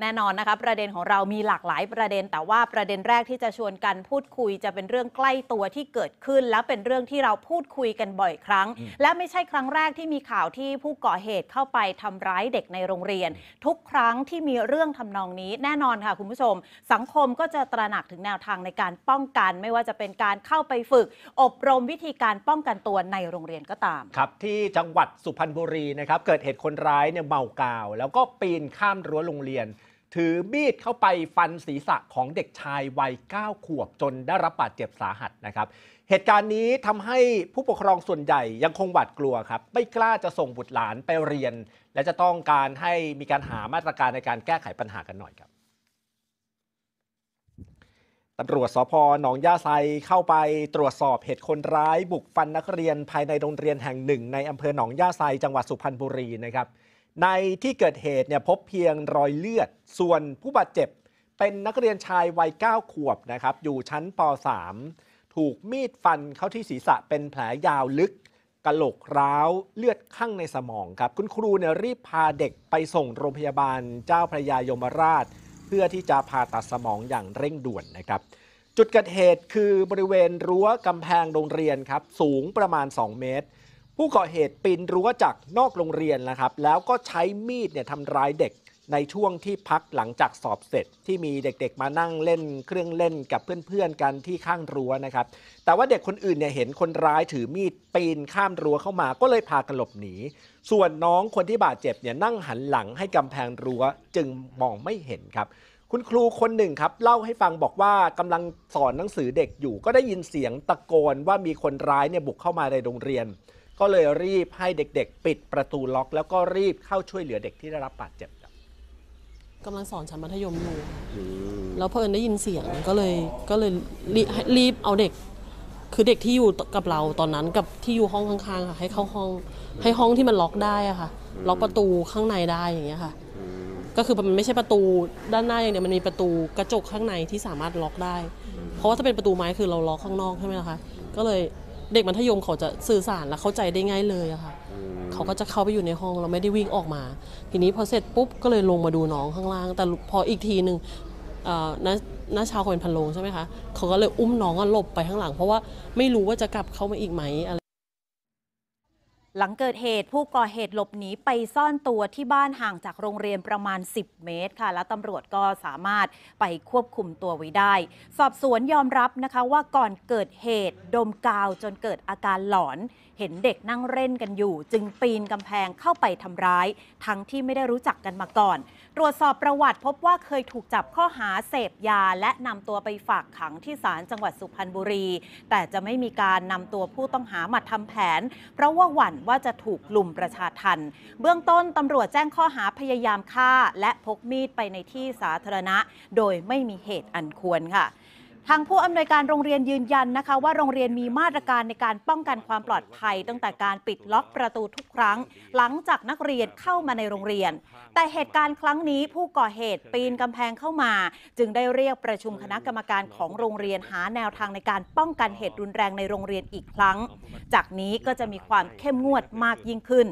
แน่นอนนะคะประเด็นของเรามีหลากหลายประเด็น แต่ว่าประเด็นแรกที่จะชวนกันพูดคุยจะเป็นเรื่องใกล้ตัวที่เกิดขึ้น และเป็นเรื่องที่เราพูดคุยกันบ่อยครั้ง และไม่ใช่ครั้งแรกที่มีข่าวที่ผู้ก่อเหตุเข้าไปทำร้ายเด็กในโรงเรียน ทุกครั้งที่มีเรื่องทำนองนี้ แน่นอนค่ะคุณผู้ชม สังคมก็จะตระหนักถึงแนวทางในการป้องกัน ไม่ว่าจะเป็นการเข้าไปฝึก อบรมวิธีการป้องกันตัวในโรงเรียนก็ตาม ครับที่จังหวัดสุพรรณบุรีนะครับเกิดเหตุคนร้ายเนี่ยเมากาว แล้วก็ปีนข้ามรั้วโรงเรียนถือมีดเข้าไปฟันศีรษะของเด็กชายวัย9ขวบจนได้รับบาดเจ็บสาหัสนะครับ เหตุการณ์นี้ทำให้ผู้ปกครองส่วนใหญ่ยังคงหวาดกลัวครับไม่กล้าจะส่งบุตรหลานไปเรียน และจะต้องการให้มีการหามาตรการในการแก้ไขปัญหากันหน่อยครับตำรวจสพหนองยาไซเข้าไปตรวจสอบเหตุคนร้าย บุกฟันนักเรียนภายในโรงเรียนแห่งหนึ่งในอำเภอหนองยาไซจังหวัดสุพรรณบุรีนะครับในที่เกิดเหตุเนี่ยพบเพียงรอยเลือด ส่วนผู้บาดเจ็บเป็นนักเรียนชายวัย 9 ขวบนะครับอยู่ชั้นป .3 ถูกมีดฟันเข้าที่ศีรษะเป็นแผลยาวลึกกระโหลกร้าวเลือดข้างในสมองครับคุณครูเนี่ยรีบพาเด็กไปส่งโรงพยาบาลเจ้าพระยายมราช เพื่อที่จะผ่าตัดสมองอย่างเร่งด่วนนะครับ จุดเกิดเหตุคือบริเวณรั้วกำแพงโรงเรียนครับสูงประมาณ 2 เมตรผู้ก่อเหตุปีนรั้วจากนอกโรงเรียนนะครับ แล้วก็ใช้มีดเนี่ยทำร้ายเด็กในช่วงที่พักหลังจากสอบเสร็จ ที่มีเด็ก ๆมานั่งเล่น เครื่องเล่นกับเพื่อน ๆ กันที่ข้างรั้วนะครับ แต่ว่าเด็กคนอื่นเนี่ยเห็นคนร้ายถือมีดปีนข้ามรั้วเข้ามา ก็เลยพากันหลบหนี ส่วนน้องคนที่บาดเจ็บเนี่ยนั่งหันหลังให้กำแพงรั้วจึงมองไม่เห็นครับ คุณครูคนหนึ่งครับเล่าให้ฟังบอกว่ากำลังสอนหนังสือเด็กอยู่ก็ได้ยินเสียงตะโกนว่ามีคนร้ายเนี่ยบุกเข้ามาในโรงเรียนก็เลยรีบให้เด็กๆปิดประตูล็อก แล้วก็รีบเข้าช่วยเหลือเด็กที่ได้รับบาดเจ็บครักำลังสอนชั้นมัธยมอยู่แล้วเพอเอิได้ยินเสียงก็เลยก็เลยรีบรีบเอาเด็ก คือเด็กที่อยู่กับเราตอนนั้นกับที่อยู่ห้องข้างๆค่ะให้เข้าห้องให้ห้องที่มันล็อกได้อะค่ะล็อกประตูข้างในได้อย่างเงี้ยค่ะก็คือมันไม่ใช่ประตูด้านหน้าอย่างเดียวมันมีประตูกระจกข้างในที่สามารถล็อกได้ เพราะว่าถ้าเป็นประตูไม้คือเราล็อกข้างนอกใช่ไหมคะก็เลยเด็กมัธยมเขาจะสื่อสารและเข้าใจได้ง่ายเลยอะค่ะ เขาก็จะเข้าไปอยู่ในห้องเราไม่ได้วิ่งออกมา ทีนี้พอเสร็จปุ๊บก็เลยลงมาดูน้องข้างล่าง แต่พออีกทีหนึ่งน้าน้าชาวขาเป็นพันโลงใช่ไหมคะเขาก็เลยอุ้มน้องหลบไปข้างหลัง เพราะว่าไม่รู้ว่าจะกลับเข้ามาอีกไหมอะไรหลังเกิดเหตุผู้ก่อเหตุหลบหนีไปซ่อนตัวที่บ้านห่างจากโรงเรียนประมาณ 10 เมตรค่ะ และตำรวจก็สามารถไปควบคุมตัวไว้ได้ สอบสวนยอมรับนะคะว่าก่อนเกิดเหตุดมกาวจนเกิดอาการหลอน เห็นเด็กนั่งเล่นกันอยู่ จึงปีนกำแพงเข้าไปทำร้าย ทั้งที่ไม่ได้รู้จักกันมาก่อน ตรวจสอบประวัติ พบว่าเคยถูกจับข้อหาเสพยา และนำตัวไปฝากขังที่ศาลจังหวัดสุพรรณบุรี แต่จะไม่มีการนำตัวผู้ต้องหามาทำแผน เพราะว่าหวั่นว่าจะถูกลุ่มประชาทัน เบื้องต้นตำรวจแจ้งข้อหาพยายามฆ่า และพกมีดไปในที่สาธารณะ โดยไม่มีเหตุอันควรค่ะทางผู้อำนวยการโรงเรียนยืนยันนะคะ ว่าโรงเรียนมีมาตรการในการป้องกันความปลอดภัยตั้งแต่การปิดล็อกประตูทุกครั้ง หลังจากนักเรียนเข้ามาในโรงเรียน แต่เหตุการณ์ครั้งนี้ผู้ก่อเหตุปีนกำแพงเข้ามา จึงได้เรียกประชุมคณะกรรมการของโรงเรียนหาแนวทางในการป้องกันเหตุรุนแรงในโรงเรียนอีกครั้ง จากนี้ก็จะมีความเข้มงวดมากยิ่งขึ้น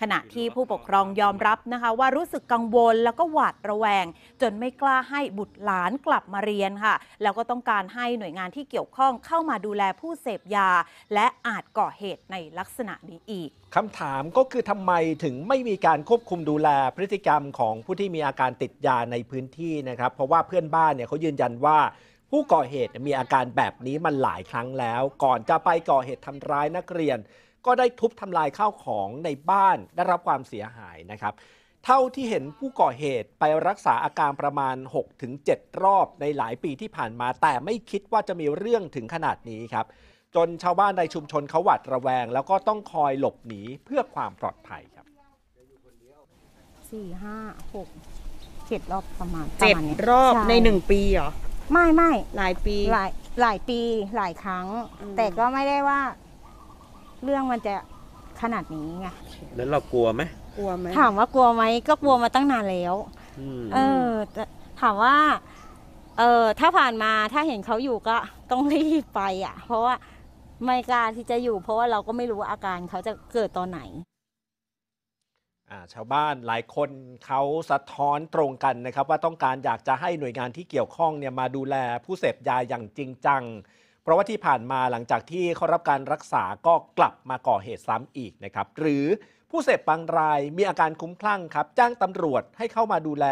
ขณะที่ผู้ปกครองยอมรับนะคะว่ารู้สึกกังวลแล้วก็หวาดระแวง จนไม่กล้าให้บุตรหลานกลับมาเรียนค่ะแล้วก็ต้องการการให้หน่วยงานที่เกี่ยวข้องเข้ามาดูแลผู้เสพยาและอาจก่อเหตุในลักษณะนี้อีกคำถามก็คือทำไมถึงไม่มีการควบคุมดูแลพฤติกรรมของผู้ที่มีอาการติดยาในพื้นที่นะครับเพราะว่าเพื่อนบ้านเนี่ยเขายืนยันว่า ผู้ก่อเหตุมีอาการแบบนี้มันหลายครั้งแล้ว ก่อนจะไปก่อเหตุทำร้ายนักเรียน ก็ได้ทุบทำลายข้าวของในบ้านได้รับความเสียหายนะครับเท่าที่เห็นผู้ก่อเหตุไปรักษาอาการประมาณ6-7รอบในหลายปีที่ผ่านมา แต่ไม่คิดว่าจะมีเรื่องถึงขนาดนี้ครับ จนชาวบ้านในชุมชนเขาหวาดระแวง แล้วก็ต้องคอยหลบหนีเพื่อความปลอดภัยครับสี่ห้าหกเจ็ดรอบประมาณเจ็ดรอบในหนึ่งปีเหรอไม่ไม่หลายปีหลายหลายปีหลายครั้ง แต่ก็ไม่ได้ว่า เรื่องมันจะขนาดนี้ไงแล้วเรากลัวไหมกลัวไหมถามว่ากลัวไหมก็กลัวมาตั้งนานแล้วเออ ถามว่า เออถ้าผ่านมา ถ้าเห็นเขาอยู่ก็ต้องรีบไปอ่ะ เพราะว่า ไม่กล้าที่จะอยู่ เพราะว่าเราก็ไม่รู้อาการเขาจะเกิดตอนไหนชาวบ้านหลายคนเขาสะท้อนตรงกันนะครับ ว่าต้องการอยากจะให้หน่วยงานที่เกี่ยวข้องเนี่ยมาดูแลผู้เสพยาอย่างจริงจังเพราะว่าที่ผ่านมาหลังจากที่เขารับการรักษาก็กลับมาก่อเหตุซ้ำอีกนะครับ หรือผู้เสพบางรายมีอาการคุ้มคลั่งครับ จ้างตำรวจให้เข้ามาดูแล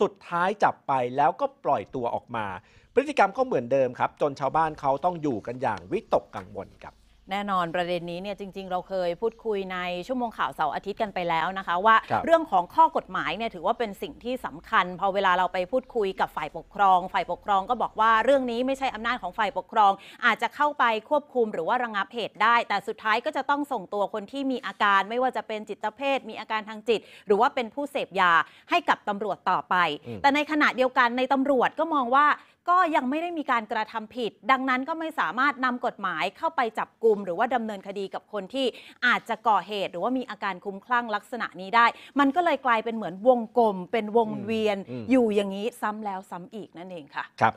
สุดท้ายจับไปแล้วก็ปล่อยตัวออกมา พฤติกรรมก็เหมือนเดิมครับ จนชาวบ้านเขาต้องอยู่กันอย่างวิตกกังวลครับแน่นอนประเด็นนี้เนี่ยจริงๆ เราเคยพูดคุยในชั่วโมงข่าวเสาร์อาทิตย์กันไปแล้วนะคะว่า เรื่องของข้อกฎหมายเนี่ยถือว่าเป็นสิ่งที่สำคัญพอเวลาเราไปพูดคุยกับฝ่ายปกครอง ฝ่ายปกครองก็บอกว่า เรื่องนี้ไม่ใช่อำนาจของฝ่ายปกครองอาจจะเข้าไปควบคุมหรือว่าระงงับเหตุได้ แต่สุดท้ายก็จะต้องส่งตัวคนที่มีอาการไม่ว่าจะเป็นจิตเภทมีอาการทางจิต หรือว่าเป็นผู้เสพยาให้กับตำรวจต่อไป แต่ในขณะเดียวกันในตำรวจก็มองว่าก็ยังไม่ได้มีการกระทำผิด ดังนั้นก็ไม่สามารถนำกฎหมายเข้าไปจับกลุ่มหรือว่าดำเนินคดีกับคนที่อาจจะก่อเหตุ หรือว่ามีอาการคุ้มคลั่งลักษณะนี้ได้ มันก็เลยกลายเป็นเหมือนวงกลม เป็นวงเวียน อยู่อย่างนี้ ซ้ำแล้วซ้ำอีกนั่นเองค่ะ ครับ